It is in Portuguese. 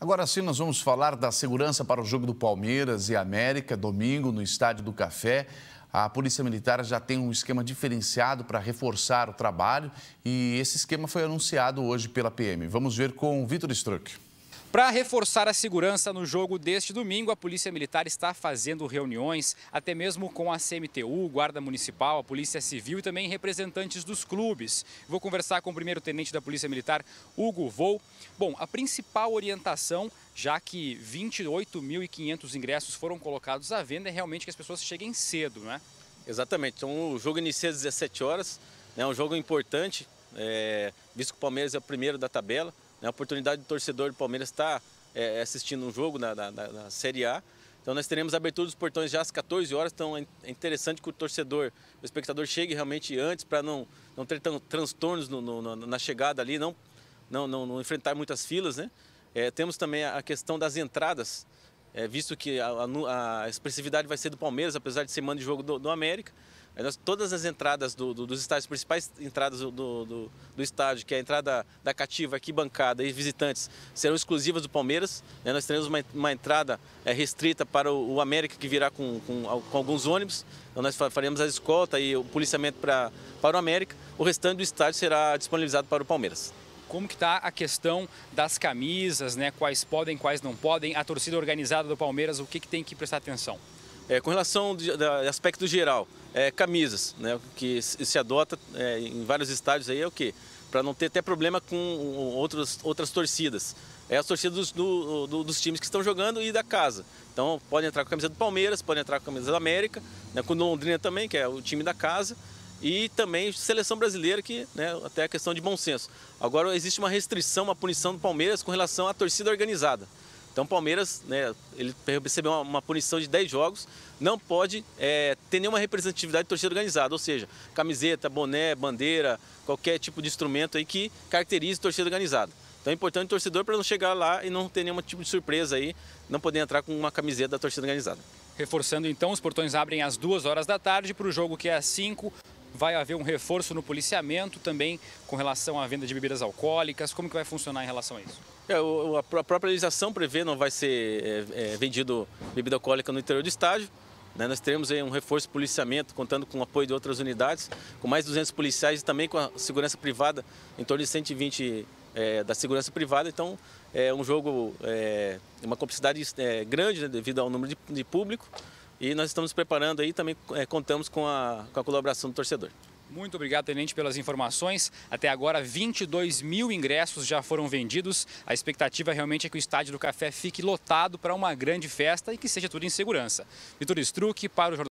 Agora sim, nós vamos falar da segurança para o jogo do Palmeiras e América, domingo, no Estádio do Café. A Polícia Militar já tem um esquema diferenciado para reforçar o trabalho e esse esquema foi anunciado hoje pela PM. Vamos ver com o Vitor Struck. Para reforçar a segurança no jogo deste domingo, a Polícia Militar está fazendo reuniões, até mesmo com a CMTU, Guarda Municipal, a Polícia Civil e também representantes dos clubes. Vou conversar com o primeiro-tenente da Polícia Militar, Hugo Vou. Bom, a principal orientação, já que 28.500 ingressos foram colocados à venda, é realmente que as pessoas cheguem cedo, né? Exatamente. Então, o jogo inicia às 17 horas, é né? um jogo importante, é... visto que o Palmeiras é o primeiro da tabela. Né? A oportunidade do torcedor do Palmeiras estar tá, é, é, assistindo um jogo na, na, na, Série A. Então nós teremos abertura dos portões já às 14 horas, então é, é interessante que o torcedor, o espectador chegue realmente antes para não, não ter tão, transtornos no, no, na chegada ali, não, não, não, não enfrentar muitas filas. Né? É, temos também a questão das entradas, é, visto que a, a, a, expressividade vai ser do Palmeiras, apesar de ser mando de jogo do, do América. É, todas as entradas do, do, dos estádios, principais entradas do, do, do, estádio, que é a entrada da cativa, aqui bancada e visitantes, serão exclusivas do Palmeiras. Né? Nós teremos uma, uma entrada é, restrita para o, o, América, que virá com, com, com, alguns ônibus. Então nós faremos a escolta e o policiamento para, para o América. O restante do estádio será disponibilizado para o Palmeiras como que está a questão das camisas, né? Quais podem, quais não podem. A torcida organizada do Palmeiras, o que, que tem que prestar atenção? É, com relação ao aspecto geral, é, camisas, né, que se adota é, em vários estádios aí é o quê? Para não ter até problema com outros, outras torcidas. É as torcidas dos, do, do, dos times que estão jogando e da casa. Então pode entrar com a camisa do Palmeiras, pode entrar com a camisa da América, né, com o Londrina também, que é o time da casa e também seleção brasileira, que né, até é questão de bom senso. Agora existe uma restrição, uma punição do Palmeiras com relação à torcida organizada. Então o Palmeiras, né, ele recebeu uma, uma, punição de 10 jogos, não pode é, ter nenhuma representatividade de torcida organizada, ou seja, camiseta, boné, bandeira, qualquer tipo de instrumento aí que caracterize torcida organizada. Então é importante o torcedor para não chegar lá e não ter nenhum tipo de surpresa aí, não poder entrar com uma camiseta da torcida organizada. Reforçando então, os portões abrem às 2 horas da tarde para o jogo que é às 5 vai haver um reforço no policiamento também com relação à venda de bebidas alcoólicas? Como que vai funcionar em relação a isso? É, a própria legislação prevê não vai ser é, é, vendido bebida alcoólica no interior do estádio. Né? Nós teremos aí um reforço de policiamento, contando com o apoio de outras unidades, com mais de 200 policiais e também com a segurança privada, em torno de 120 é, da segurança privada. Então, é um jogo, é, uma complexidade é, grande né, devido ao número de, de público. E nós estamos preparando aí, também é, contamos com a, com a colaboração do torcedor. Muito obrigado, Tenente, pelas informações. Até agora, 22 mil ingressos já foram vendidos. A expectativa realmente é que o Estádio do Café fique lotado para uma grande festa e que seja tudo em segurança. Vitor Struck para o Jornal.